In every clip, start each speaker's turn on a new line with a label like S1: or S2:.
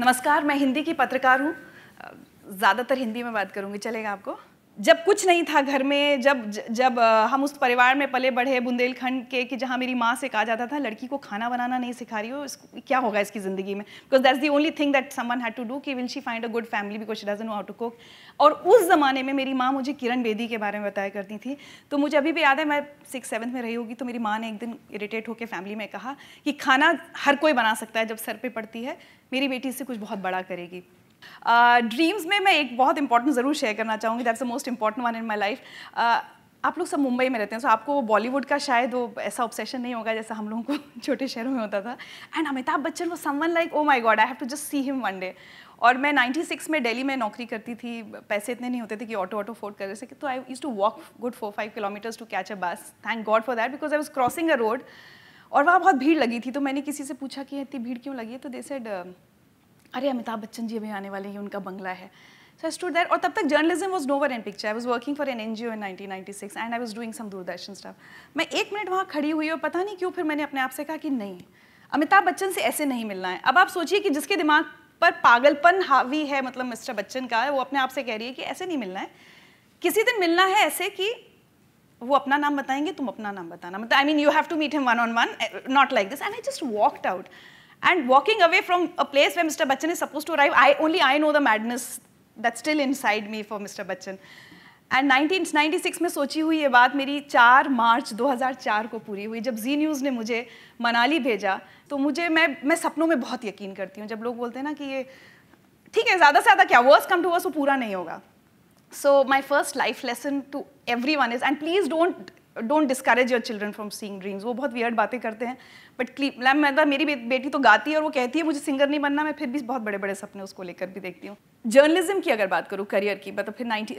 S1: नमस्कार मैं हिंदी की पत्रकार हूँ ज़्यादातर हिंदी में बात करूँगी चलेगा आपको जब कुछ नहीं था घर में जब जब हम उस परिवार में पले बढ़े बुंदेलखंड के कि जहाँ मेरी माँ से कहा जाता था लड़की को खाना बनाना नहीं सिखा रही हो क्या होगा इसकी ज़िंदगी में because that's the only thing that someone had to do कि will she find a good family because she doesn't how to cook और उस ज़माने में मेरी माँ मुझे किरण बेदी के बारे में बताया करती थी तो मुझे अभी भी याद है मैं सिक्स सेवन्थ में रही होगी तो मेरी माँ ने एक दिन इरीटेट होकर फैमिली में कहा कि खाना हर कोई बना सकता है जब सर पर पड़ती है मेरी बेटी इससे कुछ बहुत बड़ा करेगी ड्रीम्स uh, में मैं एक बहुत इंपॉर्टेंट ज़रूर शेयर करना चाहूँगी that's the most important one in my life आप लोग सब मुंबई में रहते हैं सो so आपको बॉलीवुड का शायद वो ऐसा ऑब्सेशन नहीं होगा जैसा हम लोगों को छोटे शहरों में होता था एंड अमिताभ बच्चन वो someone like oh my god I have to just see him one day और मैं 96 में दिल्ली में नौकरी करती थी पैसे इतने नहीं होते थे कि ऑटो ऑटो फोर्ड कर सके तो I use to walk good four five kilometres to catch a bus thank god for that because I was crossing a road और वहाँ बहुत भीड़ लगी थी तो मैंने किसी से पूछा कि इतनी भीड़ क्यों लगी है तो दे सेड अरे अमिताभ बच्चन जी अभी आने वाले हैं उनका बंगला है सो आई स्टूड दैट और तब तक journalism was nowhere in picture I was working for an N G O in nineteen ninety six and I was doing some Doordarshan stuff मैं एक मिनट वहाँ खड़ी हुई और पता नहीं क्यों फिर मैंने अपने आप से कहा कि नहीं अमिताभ बच्चन से ऐसे नहीं मिलना है अब आप सोचिए कि जिसके दिमाग पर पागलपन हावी है मतलब मिस्टर बच्चन का वो अपने आप से कह रही है कि ऐसे नहीं मिलना है किसी दिन मिलना है ऐसे कि वो अपना नाम बताएंगे तुम अपना नाम बताना मतलब I mean you have to meet him one on one not like this and I just walked out walking away from a place way Mr Bachchan is suppose to arrive I only I know the madness that still inside me for Mr Bachchan and 1996 में सोची हुई ये बात मेरी 4 मार्च 2004 को पूरी हुई जब जी news ने मुझे मनाली भेजा तो मुझे मैं मैं सपनों में बहुत यकीन करती हूँ जब लोग बोलते हैं ना कि ये ठीक है ज़्यादा से ज़्यादा क्या वर्स कम टू वर्स वो पूरा नहीं होगा So my first life lesson to everyone is, and please don't don't discourage your children from seeing dreams वो बहुत वियर्ड बातें करते हैं बट मैम मेरी बेटी तो गाती है और वो कहती है मुझे सिंगर नहीं बनना मैं फिर भी बहुत बड़े बड़े सपने उसको लेकर भी देखती हूँ जर्नलिज्म की अगर बात करूँ करियर की मतलब फिर नाइनटी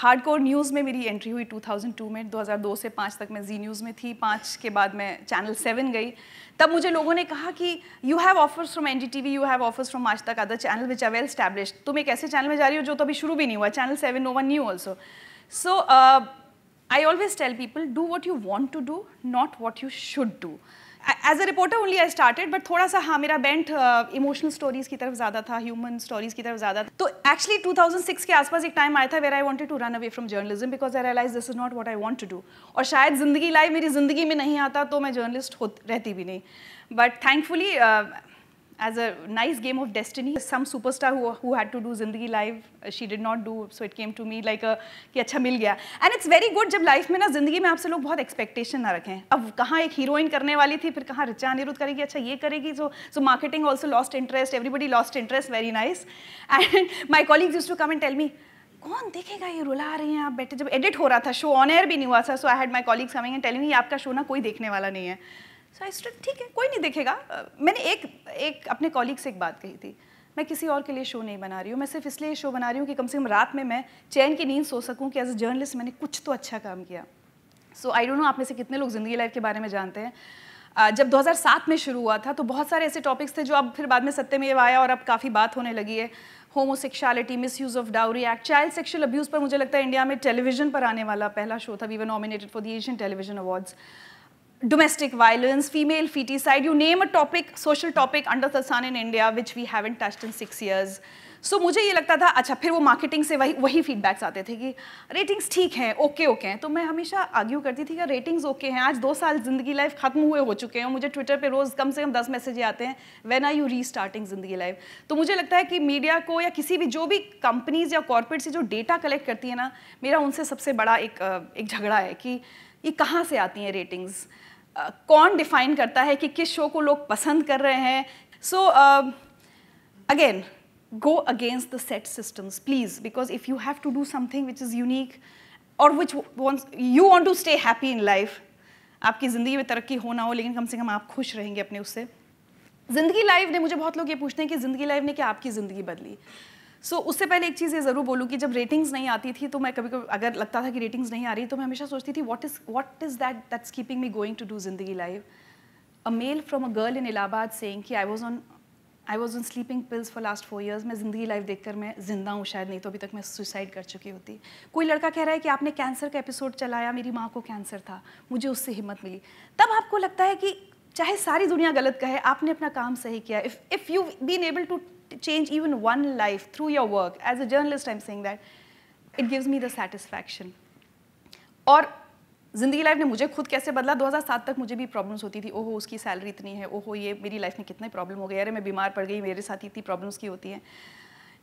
S1: हार्ड कोर न्यूज़ में मेरी एंट्री हुई 2002 में 2002 से पाँच तक मैं जी न्यूज़ में थी पाँच के बाद मैं चैनल सेवन गई तब मुझे लोगों ने कहा कि you have offers from N D T V you have offers from Aaj Tak other channel which are well established तुम एक ऐसे चैनल में जा रही हो जो तो अभी शुरू भी नहीं हुआ channel seven no one knew also so I always tell people do what you want to do not what you should do as a reporter only I started but थोड़ा सा हाँ मेरा बेंट इमोशनल स्टोरीज की तरफ ज़्यादा था human stories की तरफ ज़्यादा था तो एक्चुअली 2006 के आसपास एक टाइम आया था where I wanted to run away from journalism because I realise this is not what I want to do और शायद जिंदगी लाइफ मेरी जिंदगी में नहीं आता तो मैं जर्नलिस्ट हो रहती भी नहीं but thankfully as a nice game of destiny. Some superstar who, who had to do Zindagi Live, she did not do, so it came to me like a ki acha mil gaya And it's very good jab life mein na zindagi mein aap se log bahut expectation na रखें. ab kahan ek heroine karne wali thi fir kahan richa anirudh karegi acha ye karegi So so marketing also lost interest. Everybody lost interest. Very nice. And my colleagues used to come and tell me. कौन देखेगा ये रुला रही हैं आप बैठे जब edit हो रहा था शो ऑन एयर भी नहीं हुआ था so I had my colleagues coming and telling me आपका शो ना कोई देखने वाला नहीं है सो आई स्टेड ठीक है कोई नहीं देखेगा मैंने एक एक अपने कॉलीग से एक बात कही थी मैं किसी और के लिए शो नहीं बना रही हूँ मैं सिर्फ इसलिए शो बना रही हूँ कि कम से कम रात में मैं चैन की नींद सो सकूँ कि एज अ जर्नलिस्ट मैंने कुछ तो अच्छा काम किया सो आई डोंट नो आप में से कितने लोग ज़िंदगी लाइफ के बारे में जानते हैं जब 2007 में शुरू हुआ था तो बहुत सारे ऐसे टॉपिक्स थे जो अब फिर बाद में सत्य में आया और अब काफ़ी बात होने लगी है homosexuality misuse of dowry act child sexual abuse पर मुझे लगता है इंडिया में टेलीविजन पर आने वाला पहला शो था we were nominated for the Asian television awards domestic violence, female feticide, you name a topic, social topic under the sun in India which we haven't touched in six years. So so, मुझे ये लगता था अच्छा फिर वो marketing से वही वही फीडबैक्स आते थे कि रेटिंग्स ठीक हैं ओके ओके हैं तो मैं हमेशा आर्ग्यू करती थी कि रेटिंग्स ओके हैं आज दो साल जिंदगी लाइफ खत्म हुए हो चुके हैं मुझे ट्विटर पे रोज़ कम से कम दस मैसेज आते हैं when are you restarting Zindagi life तो मुझे लगता है कि मीडिया को या किसी भी जो भी कंपनीज या कॉरपोरेट से जो डेटा कलेक्ट करती है ना मेरा उनसे सबसे बड़ा एक एक झगड़ा है कि ये कहाँ से आती हैं रेटिंग्स कौन डिफाइन करता है कि किस शो को लोग पसंद कर रहे हैं so again go against the set systems please because if you have to do something which is unique और which you want to stay happy in life आपकी ज़िंदगी में तरक्की होना हो लेकिन कम से कम आप खुश रहेंगे अपने उससे ज़िंदगी लाइफ ने मुझे बहुत लोग ये पूछते हैं कि ज़िंदगी लाइफ ने क्या आपकी ज़िंदगी बदली सो so, उससे पहले एक चीज़ ये ज़रूर बोलूँ कि जब रेटिंग्स नहीं आती थी तो मैं कभी कभी अगर लगता था कि रेटिंग्स नहीं आ रही तो मैं हमेशा सोचती थी what is what is that that's keeping me going to do Zindagi life a mail from a girl in Allahabad saying कि I was on I was on sleeping pills for last four years मैं Zindagi life देखकर मैं जिंदा हूँ शायद नहीं तो अभी तक मैं सुसाइड कर चुकी होती कोई लड़का कह रहा है कि आपने कैंसर का एपिसोड चलाया मेरी माँ को कैंसर था मुझे उससे हिम्मत मिली तब आपको लगता है कि चाहे सारी दुनिया गलत कहे आपने अपना काम सही किया if if you been able to change even one life through your work, as a journalist I'm saying that, it gives me the satisfaction. Or, Zindagi life ने मुझे खुद कैसे बदला 2007 तक मुझे भी प्रॉब्लम्स होती थी ओहो उसकी सैलरी इतनी है ओहो ये मेरी लाइफ में कितने प्रॉब्लम हो गए अरे मैं बीमार पड़ गई मेरे साथ इतनी प्रॉब्लम्स की होती हैं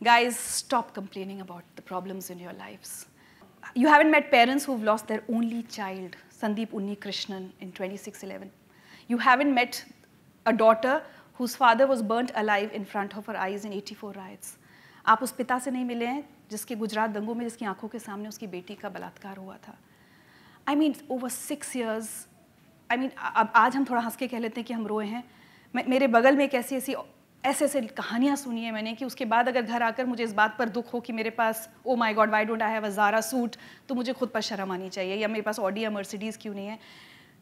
S1: guys stop complaining about the problems in your lives you haven't met parents who've lost their only child sandeep unni krishnan in 2611 you haven't met a daughter whose father was burnt alive in front of her eyes in 84 riots. आप उस पिता से नहीं मिले हैं जिसके गुजरात दंगों में जिसकी आंखों के सामने उसकी बेटी का बलात्कार हुआ था I mean over six years I mean अब आज हम थोड़ा हंस के कह लेते हैं कि हम रोए हैं मैं मेरे बगल में एक ऐसी ऐसी ऐसे ऐसे कहानियाँ सुनी है मैंने कि उसके बाद अगर घर आकर मुझे इस बात पर दुख हो कि मेरे पास oh my god why don't I have a Zara suit तो मुझे खुद पर शर्म आनी चाहिए या मेरे पास ऑडी या मर्सिडीज़ क्यों नहीं है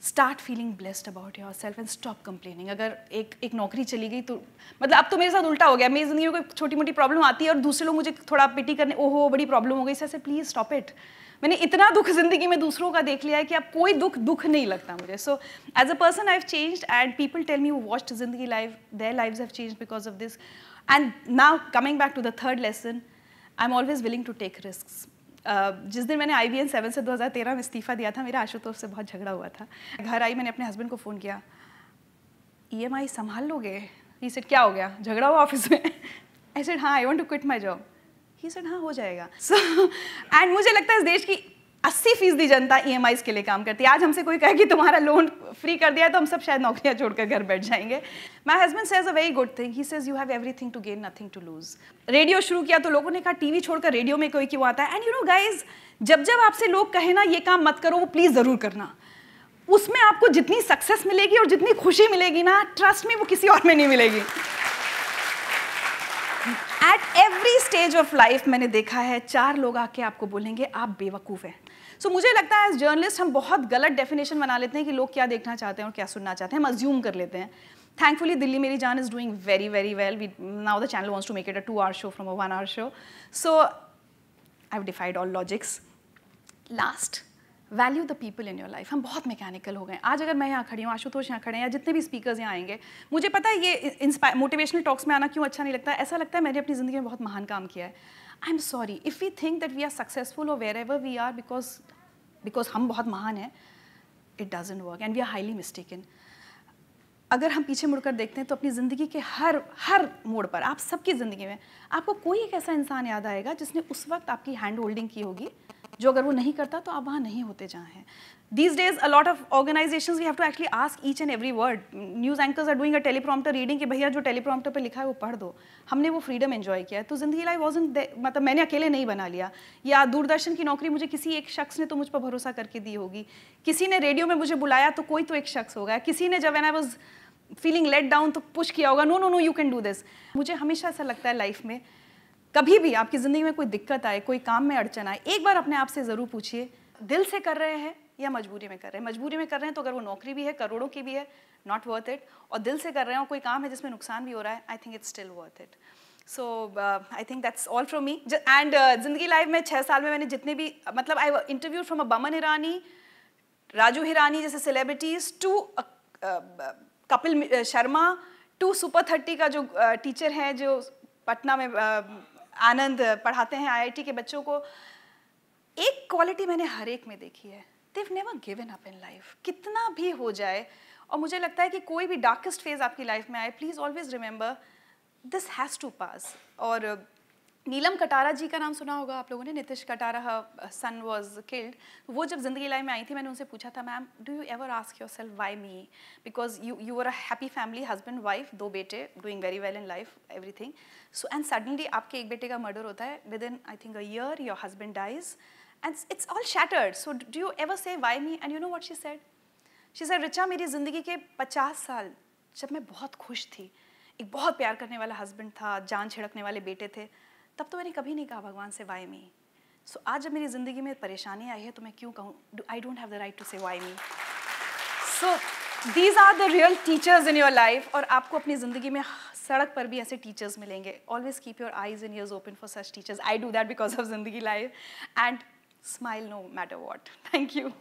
S1: start feeling blessed about yourself and stop complaining अगर एक एक नौकरी चली गई तो मतलब अब तो मेरे साथ उल्टा हो गया मेरी जिंदगी में कोई छोटी मोटी प्रॉब्लम आती है और दूसरे लोग मुझे थोड़ा पिटी करने ओहो बड़ी प्रॉब्लम हो गई ऐसे प्लीज़ स्टॉप इट मैंने इतना दुख जिंदगी में दूसरों का देख लिया है कि अब कोई दुख दुख नहीं लगता मुझे so as a person I have change and people tell me watched Zindagi life their live have change because of this and now coming back to the third lesson I am always willing to take risk जिस दिन मैंने आई V N seven से 2013 में इस्तीफ़ा दिया था मेरा आशुतोष से बहुत झगड़ा हुआ था घर आई मैंने अपने हस्बैंड को फ़ोन किया ई एम आई संभाल लोगे ही सेट क्या हो गया झगड़ा हुआ ऑफिस में आई सेट हाँ I want to quit my job he said हाँ हो जाएगा सो so, एंड मुझे लगता है इस देश की अस्सी फीसदी जनता ई e के लिए काम करती है आज हमसे कोई कहे कि तुम्हारा लोन फ्री कर दिया है तो हम सब शायद नौकरियां छोड़कर घर बैठ जाएंगे my husband says a very good thing he says you have everything to gain nothing to lose radio शुरू किया तो लोगों ने कहा टीवी छोड़कर रेडियो में कोई क्यों आता है एंड यू नो गाइज जब जब आपसे लोग कहे ना ये काम मत करो वो प्लीज़ ज़रूर करना उसमें आपको जितनी सक्सेस मिलेगी और जितनी खुशी मिलेगी ना ट्रस्ट में वो किसी और में नहीं मिलेगी at every stage of life मैंने देखा है चार लोग आके आपको बोलेंगे आप बेवकूफ़ हैं सो so, मुझे लगता है एज जर्नलिस्ट हम बहुत गलत डेफिनेशन बना लेते हैं कि लोग क्या देखना चाहते हैं और क्या सुनना चाहते हैं हम अज्यूम कर लेते हैं Delhi Meri Jaan is doing very very well we now the channel wants to make it a two two show from a one one show so I have defied all logics last value the people in your life हम बहुत mechanical हो गए आज अगर मैं यहाँ खड़ी हूँ आशुतोष यहाँ खड़े हैं या जितने भी स्पीकर्स यहाँ आएंगे मुझे पता है ये मोटिवेशनल टॉक्स में आना क्यों अच्छा नहीं लगता ऐसा लगता है मैंने अपनी ज़िंदगी में बहुत महान काम किया है I am sorry if you think that we are successful और wherever we are because because हम बहुत महान हैं it doesn't work and we are highly in अगर हम पीछे मुड़कर देखते हैं तो अपनी ज़िंदगी के हर हर मोड़ पर आप सबकी ज़िंदगी में आपको कोई एक ऐसा इंसान याद आएगा जिसने उस वक्त आपकी हैंड होल्डिंग की होगी जो अगर वो नहीं करता तो आप वहाँ नहीं होते जहाँ हैं these days a lot of organisation we have to actually ask each and every word news anchors are doing a teleprompter reading कि भैया जो टेलीप्रॉम्प्टर पे लिखा है वो पढ़ दो हमने वो फ्रीडम एंजॉय किया तो जिंदगी लाइफ wasn't मतलब मैंने अकेले नहीं बना लिया या दूरदर्शन की नौकरी मुझे किसी एक शख्स ने तो मुझ पर भरोसा करके दी होगी किसी ने रेडियो में मुझे बुलाया तो कोई तो एक शख्स होगा किसी ने जब and I was feeling let down तो पुश किया होगा no no no you can do this मुझे हमेशा ऐसा लगता है लाइफ में कभी भी आपकी ज़िंदगी में कोई दिक्कत आए कोई काम में अड़चन आए एक बार अपने आप से ज़रूर पूछिए दिल से कर रहे हैं या मजबूरी में कर रहे हैं मजबूरी में कर रहे हैं तो अगर वो नौकरी भी है करोड़ों की भी है नॉट वर्थ इट और दिल से कर रहे हैं और कोई काम है जिसमें नुकसान भी हो रहा है I think it's still worth it so I think that's all from me and Zindagi life में छः साल में मैंने जितने भी मतलब आई इंटरव्यू फ्रॉम अ बमन हिरानी राजू हिरानी जैसे celebrities to uh, Kapil uh, Sharma to super thirty का जो टीचर uh, हैं जो पटना में आनंद पढ़ाते हैं आईआईटी के बच्चों को एक क्वालिटी मैंने हर एक में देखी है they've never given up in life कितना भी हो जाए और मुझे लगता है कि कोई भी डार्केस्ट फेज आपकी लाइफ में आए please always remember this has to pass और नीलम कटारा जी का नाम सुना होगा आप लोगों ने Nitish Katara son was killed वो जब जिंदगी लाइफ में आई थी मैंने उनसे पूछा था ma'am do you ever ask yourself why me because you you are a happy family husband wife दो बेटे doing very well in life everything so and suddenly आपके एक बेटे का मर्डर होता है within I think a year your husband dies and it's all shattered so do you ever say why me and you know what she said she said Richa मेरी ज़िंदगी के पचास साल जब मैं बहुत खुश थी एक बहुत प्यार करने वाला हस्बैंड था जान छिड़कने वाले बेटे थे तब तो मैंने कभी नहीं कहा भगवान से वाई मी सो आज जब मेरी ज़िंदगी में परेशानी आई है तो मैं क्यों कहूँ I don't have the right to say why me so these are the real teachers in your life और आपको अपनी ज़िंदगी में सड़क पर भी ऐसे टीचर्स मिलेंगे always keep your eyes in ears open for such teachers I do that because of जिंदगी life and smile no matter what thank you